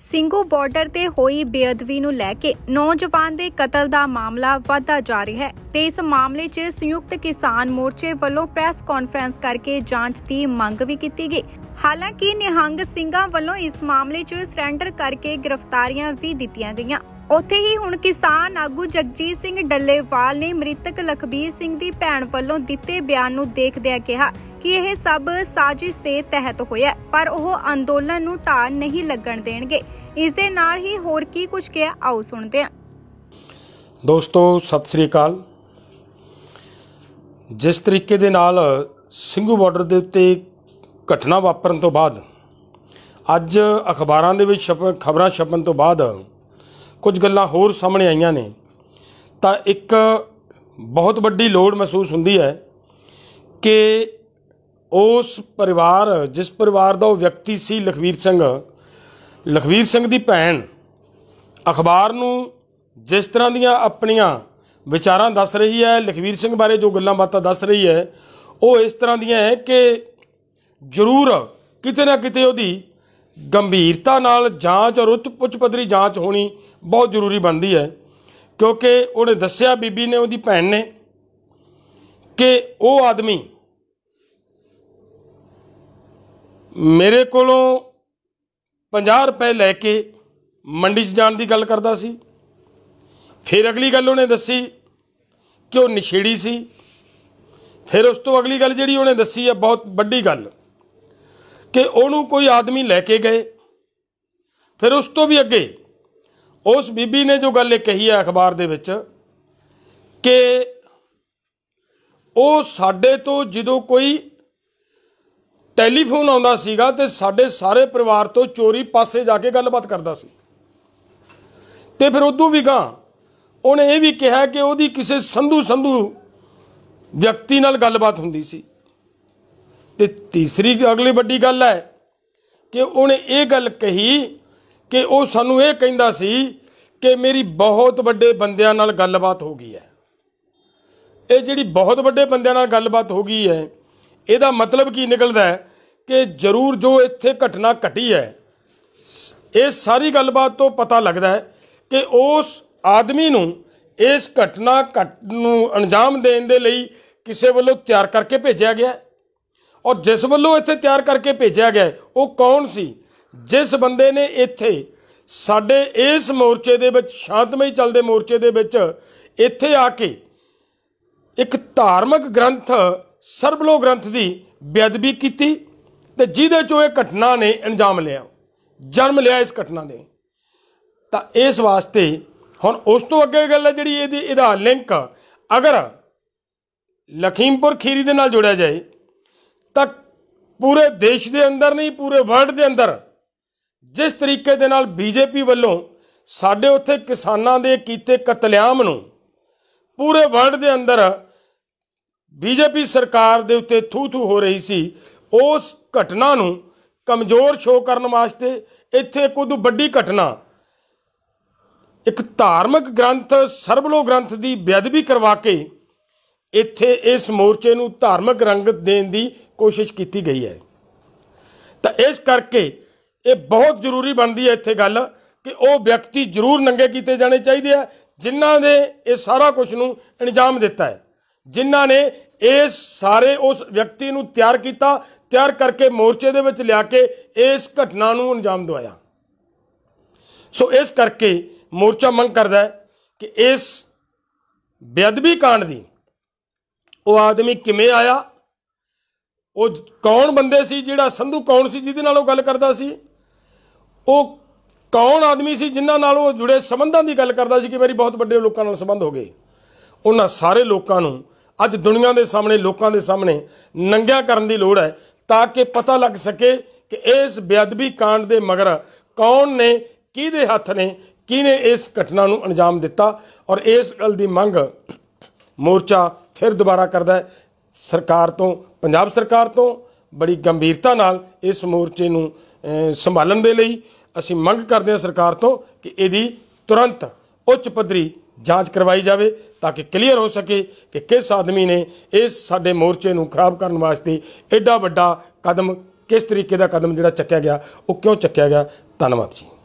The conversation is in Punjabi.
ਸਿੰਘੂ ਬਾਰਡਰ ਤੇ ਹੋਈ ਬੇਅਦਬੀ ਨੂੰ ਲੈ ਕੇ ਨੌਜਵਾਨ ਦੇ ਕਤਲ ਦਾ ਮਾਮਲਾ ਵਧਦਾ ਜਾ ਰਿਹਾ ਹੈ ਤੇ ਇਸ ਮਾਮਲੇ 'ਚ ਸੰਯੁਕਤ ਕਿਸਾਨ ਮੋਰਚੇ ਵੱਲੋਂ ਪ੍ਰੈਸ ਕਾਨਫਰੰਸ ਕਰਕੇ ਜਾਂਚ ਦੀ ਮੰਗ ਵੀ ਕੀਤੀ ਗਈ ਹਾਲਾਂਕਿ ਨਿਹੰਗ ਸਿੰਘਾਂ ਵੱਲੋਂ ਇਸ ਮਾਮਲੇ 'ਚ ਸਰੈਂਡਰ ਕਰਕੇ ਗ੍ਰਿਫਤਾਰੀਆਂ ਵੀ ਦਿੱਤੀਆਂ ਗਈਆਂ ਉੱਥੇ ਹੀ ਹੁਣ ਕਿਸਾਨ ਆਗੂ ਜਗਜੀਤ ਸਿੰਘ ਡੱਲੇਵਾਲ ਨੇ ਮ੍ਰਿਤਕ ਲਖਬੀਰ ਸਿੰਘ ਦੀ ਭੈਣ ਵੱਲੋਂ ਦਿੱਤੇ ਬਿਆਨ ਨੂੰ ਦੇਖਦਿਆਂ ਕਿਹਾ ਕਿ ਇਹ ਸਭ ਸਾਜ਼ਿਸ਼ ਦੇ ਤਹਿਤ ਹੋਇਆ ਪਰ ਉਹ ਅੰਦੋਲਨ ਨੂੰ ਢਾਲ ਨਹੀਂ ਲੱਗਣ ਦੇਣਗੇ ਇਸ ਦੇ ਨਾਲ ਹੀ ਹੋਰ ਕੀ ਕੁਝ ਕਿਹਾ ਆਓ ਸੁਣਦੇ ਹਾਂ ਦੋਸਤੋ ਸਤਿ ਸ੍ਰੀ ਅਕਾਲ ਜਿਸ ਤਰੀਕੇ ਦੇ ਨਾਲ ਸਿੰਘੂ ਬਾਰਡਰ ਦੇ ਉੱਤੇ ਘਟਨਾ ਵਾਪਰਨ ਤੋਂ ਬਾਅਦ ਅੱਜ ਅਖਬਾਰਾਂ ਦੇ ਵਿੱਚ ਖਬਰਾਂ ਛਪਣ ਤੋਂ ਬਾਅਦ ਕੁਝ ਗੱਲਾਂ ਹੋਰ ਸਾਹਮਣੇ ਆਈਆਂ ਨੇ ਤਾਂ ਇੱਕ ਬਹੁਤ ਵੱਡੀ ਲੋੜ ਮਹਿਸੂਸ ਹੁੰਦੀ ਹੈ ਕਿ ਉਸ ਪਰਿਵਾਰ ਜਿਸ ਪਰਿਵਾਰ ਦਾ ਉਹ ਵਿਅਕਤੀ ਸੀ ਲਖਵੀਰ ਸਿੰਘ ਲਖਵੀਰ ਸਿੰਘ ਦੀ ਭੈਣ ਅਖਬਾਰ ਨੂੰ ਜਿਸ ਤਰ੍ਹਾਂ ਦੀਆਂ ਆਪਣੀਆਂ ਵਿਚਾਰਾਂ ਦੱਸ ਰਹੀ ਹੈ ਲਖਵੀਰ ਸਿੰਘ ਬਾਰੇ ਜੋ ਗੱਲਾਂ ਬਾਤਾਂ ਦੱਸ ਰਹੀ ਹੈ ਉਹ ਇਸ ਤਰ੍ਹਾਂ ਦੀਆਂ ਹੈ ਕਿ ਜ਼ਰੂਰ ਕਿਤੇ ਨਾ ਕਿਤੇ ਉਹਦੀ ਗੰਭੀਰਤਾ ਨਾਲ ਜਾਂਚ ਔਰ ਉੱਚ ਪੁੱਛ ਪਦਰੀ ਜਾਂਚ ਹੋਣੀ ਬਹੁਤ ਜ਼ਰੂਰੀ ਬਣਦੀ ਹੈ ਕਿਉਂਕਿ ਉਹਨੇ ਦੱਸਿਆ ਬੀਬੀ ਨੇ ਉਹਦੀ ਭੈਣ ਨੇ ਕਿ ਉਹ ਆਦਮੀ ਮੇਰੇ ਕੋਲੋਂ 50 ਰੁਪਏ ਲੈ ਕੇ ਮੰਡੀ 'ਚ ਜਾਣ ਦੀ ਗੱਲ ਕਰਦਾ ਸੀ ਫਿਰ ਅਗਲੀ ਗੱਲ ਉਹਨੇ ਦੱਸੀ ਕਿ ਉਹ ਨਸ਼ੇੜੀ ਸੀ ਫਿਰ ਉਸ ਤੋਂ ਅਗਲੀ ਗੱਲ ਜਿਹੜੀ ਉਹਨੇ ਦੱਸੀ ਹੈ ਬਹੁਤ ਵੱਡੀ ਗੱਲ ਕਿ ਉਹਨੂੰ ਕੋਈ ਆਦਮੀ ਲੈ ਕੇ ਗਏ ਫਿਰ ਉਸ ਤੋਂ ਵੀ ਅੱਗੇ ਉਸ ਬੀਬੀ ਨੇ ਜੋ ਗੱਲ ਇਹ ਕਹੀ ਹੈ ਅਖਬਾਰ ਦੇ ਵਿੱਚ ਕਿ ਉਹ ਸਾਡੇ ਤੋਂ ਜਦੋਂ ਕੋਈ ਟੈਲੀਫੋਨ ਆਉਂਦਾ ਸੀਗਾ ਤੇ ਸਾਡੇ ਸਾਰੇ ਪਰਿਵਾਰ ਤੋਂ ਚੋਰੀ ਪਾਸੇ ਜਾ ਕੇ ਗੱਲਬਾਤ ਕਰਦਾ ਸੀ ਤੇ ਫਿਰ ਉਦੋਂ ਵੀ ਗਾਂ ਉਹਨੇ ਇਹ ਵੀ ਕਿਹਾ ਕਿ ਉਹਦੀ ਕਿਸੇ ਸੰਧੂ ਸੰਧੂ ਵਿਅਕਤੀ ਨਾਲ ਗੱਲਬਾਤ ਹੁੰਦੀ ਸੀ ਤੇ ਤੀਸਰੀ ਅਗਲੀ ਵੱਡੀ ਗੱਲ ਹੈ ਕਿ ਉਹਨੇ ਇਹ ਗੱਲ ਕਹੀ ਕਿ ਉਹ ਸਾਨੂੰ ਇਹ ਕਹਿੰਦਾ ਸੀ ਕਿ ਮੇਰੀ ਬਹੁਤ ਵੱਡੇ ਬੰਦਿਆਂ ਨਾਲ ਗੱਲਬਾਤ ਹੋ ਗਈ ਹੈ ਇਹ ਜਿਹੜੀ ਬਹੁਤ ਵੱਡੇ ਬੰਦਿਆਂ ਨਾਲ ਗੱਲਬਾਤ ਹੋ ਗਈ ਹੈ ਇਹਦਾ ਮਤਲਬ ਕੀ ਨਿਕਲਦਾ ਹੈ ਕਿ ਜ਼ਰੂਰ ਜੋ ਇੱਥੇ ਘਟਨਾ ਘਟੀ ਹੈ ਇਹ ਸਾਰੀ ਗੱਲਬਾਤ ਤੋਂ ਪਤਾ ਲੱਗਦਾ ਹੈ ਕਿ ਉਸ ਆਦਮੀ ਨੂੰ ਇਸ ਘਟਨਾ ਘਟ ਨੂੰ ਅੰਜਾਮ ਦੇਣ ਦੇ ਲਈ ਕਿਸੇ ਵੱਲੋਂ ਤਿਆਰ ਕਰਕੇ ਭੇਜਿਆ ਗਿਆ ਔਰ ਜਿਸ ਵੱਲੋਂ ਇੱਥੇ ਤਿਆਰ ਕਰਕੇ ਭੇਜਿਆ ਗਿਆ ਉਹ ਕੌਣ ਸੀ ਜਿਸ ਬੰਦੇ ਨੇ ਇੱਥੇ ਸਾਡੇ ਇਸ ਮੋਰਚੇ ਦੇ ਵਿੱਚ ਸ਼ਾਂਤਮਈ ਚੱਲਦੇ ਮੋਰਚੇ ਦੇ ਵਿੱਚ ਇੱਥੇ ਆ ਕੇ ਇੱਕ ਧਾਰਮਿਕ ਗ੍ਰੰਥ ਸਰਬਲੋ ਗ੍ਰੰਥ ਦੀ ਬੇਅਦਬੀ ਕੀਤੀ ਤੇ ਜਿਹਦੇ ਚੋਂ ਇਹ ਘਟਨਾ ਨੇ ਇੰਜਾਮ ਲਿਆ ਜਨਮ ਲਿਆ ਇਸ ਘਟਨਾ ਦੇ ਤਾਂ ਇਸ ਵਾਸਤੇ ਹੁਣ ਉਸ ਤੋਂ ਅੱਗੇ ਗੱਲ ਹੈ ਜਿਹੜੀ ਇਹਦੀ ਇਹਦਾ ਲਿੰਕ ਅਗਰ ਲਖੀਮਪੁਰ ਖੀਰੀ ਦੇ ਨਾਲ ਜੋੜਿਆ ਜਾਏ ਤਾਂ ਪੂਰੇ ਦੇਸ਼ ਦੇ ਅੰਦਰ ਨਹੀਂ ਪੂਰੇ ਵਰਲਡ ਦੇ ਅੰਦਰ ਜਿਸ ਤਰੀਕੇ ਦੇ ਨਾਲ ਬੀਜੇਪੀ ਵੱਲੋਂ ਸਾਡੇ ਉੱਥੇ ਕਿਸਾਨਾਂ ਦੇ ਕੀਤੇ ਕਤਲੇਆਮ ਨੂੰ ਪੂਰੇ ਵਰਲਡ ਦੇ ਅੰਦਰ ਬੀਜੇਪੀ ਸਰਕਾਰ ਦੇ ਉੱਤੇ ਥੂ-ਥੂ ਹੋ ਰਹੀ ਸੀ ਉਸ ਘਟਨਾ ਨੂੰ ਕਮਜ਼ੋਰ ਸ਼ੋ ਕਰਨ ਵਾਸਤੇ ਇੱਥੇ ਕੁਝ ਵੱਡੀ ਘਟਨਾ ਇੱਕ ਧਾਰਮਿਕ ਗ੍ਰੰਥ ਸਰਬਲੋ ਗ੍ਰੰਥ ਦੀ ਬੇਅਦਬੀ ਕਰਵਾ ਕੇ ਇੱਥੇ ਇਸ ਮੋਰਚੇ ਨੂੰ ਧਾਰਮਿਕ ਰੰਗਤ ਦੇਣ ਦੀ ਕੋਸ਼ਿਸ਼ ਕੀਤੀ ਗਈ ਹੈ ਤਾਂ ਇਸ ਕਰਕੇ ਇਹ ਬਹੁਤ ਜ਼ਰੂਰੀ ਬਣਦੀ ਹੈ ਇੱਥੇ ਗੱਲ ਕਿ ਉਹ ਵਿਅਕਤੀ ਜ਼ਰੂਰ ਨੰਗੇ ਕੀਤੇ ਜਾਣੇ ਚਾਹੀਦੇ ਆ ਜਿਨ੍ਹਾਂ ਨੇ ਇਹ ਸਾਰਾ ਕੁਝ ਨੂੰ ਇਨਜਾਮ ਦਿੱਤਾ ਹੈ ਜਿਨ੍ਹਾਂ ਨੇ ਇਸ ਸਾਰੇ ਉਸ ਵਿਅਕਤੀ ਨੂੰ ਤਿਆਰ ਕੀਤਾ ਤਿਆਰ ਕਰਕੇ ਮੋਰਚੇ ਦੇ ਵਿੱਚ ਲਿਆ ਕੇ ਇਸ ਘਟਨਾ ਨੂੰ ਅੰਜਾਮ ਦਵਾਇਆ ਸੋ ਇਸ ਕਰਕੇ ਮੋਰਚਾ ਮੰਗ ਕਰਦਾ ਹੈ ਕਿ ਇਸ ਬੇਅਦਬੀ ਕਾਂਡ ਦੀ ਉਹ ਆਦਮੀ ਕਿਵੇਂ ਆਇਆ ਉਹ ਕੌਣ ਬੰਦੇ ਸੀ ਜਿਹੜਾ ਸੰਧੂ ਕੌਣ ਸੀ ਜਿਹਦੇ ਨਾਲ ਉਹ ਗੱਲ ਕਰਦਾ ਸੀ ਉਹ ਕੌਣ ਆਦਮੀ ਸੀ ਜਿਨ੍ਹਾਂ ਨਾਲ ਉਹ ਜੁੜੇ ਸਬੰਧਾਂ ਦੀ ਗੱਲ ਕਰਦਾ ਸੀ ਕਿ ਮੇਰੀ ਬਹੁਤ ਵੱਡੇ ਲੋਕਾਂ ਨਾਲ ਸਬੰਧ ਹੋ ਗਏ ਉਹਨਾਂ ਸਾਰੇ ਲੋਕਾਂ ਨੂੰ ਅੱਜ ਦੁਨੀਆ ਦੇ ਸਾਹਮਣੇ ਲੋਕਾਂ ਦੇ ਸਾਹਮਣੇ ਨੰਗਿਆ ਕਰਨ ਦੀ ਲੋੜ ਹੈ ਤਾਂ ਕਿ ਪਤਾ ਲੱਗ ਸਕੇ ਕਿ ਇਸ ਬੇਅਦਬੀ ਕਾਂਡ ਦੇ ਮਗਰ ਕੌਣ ਨੇ ਕਿਹਦੇ ਹੱਥ ਨੇ ਕਿਹਨੇ ਇਸ ਘਟਨਾ ਨੂੰ ਅੰਜਾਮ ਦਿੱਤਾ ਔਰ ਇਸ ਗੱਲ ਦੀ ਮੰਗ ਮੋਰਚਾ ਫਿਰ ਦੁਬਾਰਾ ਕਰਦਾ ਹੈ ਸਰਕਾਰ ਤੋਂ ਪੰਜਾਬ ਸਰਕਾਰ ਤੋਂ ਬੜੀ ਗੰਭੀਰਤਾ ਨਾਲ ਇਸ ਮੋਰਚੇ ਨੂੰ ਸੰਭਾਲਣ ਦੇ ਲਈ ਅਸੀਂ ਮੰਗ ਕਰਦੇ ਹਾਂ ਸਰਕਾਰ ਤੋਂ ਕਿ ਇਹਦੀ ਤੁਰੰਤ ਉੱਚ ਪੱਧਰੀ ਜਾਂਚ ਕਰਵਾਈ ਜਾਵੇ ਤਾਂ ਕਿ ਕਲੀਅਰ ਹੋ ਸਕੇ ਕਿ ਕਿਸ ਆਦਮੀ ਨੇ ਇਸ ਸਾਡੇ ਮੋਰਚੇ ਨੂੰ ਖਰਾਬ ਕਰਨ ਵਾਸਤੇ ਐਡਾ ਵੱਡਾ ਕਦਮ ਕਿਸ ਤਰੀਕੇ ਦਾ ਕਦਮ ਜਿਹੜਾ ਚੱਕਿਆ ਗਿਆ ਉਹ ਕਿਉਂ ਚੱਕਿਆ ਗਿਆ ਧੰਨਵਾਦ ਜੀ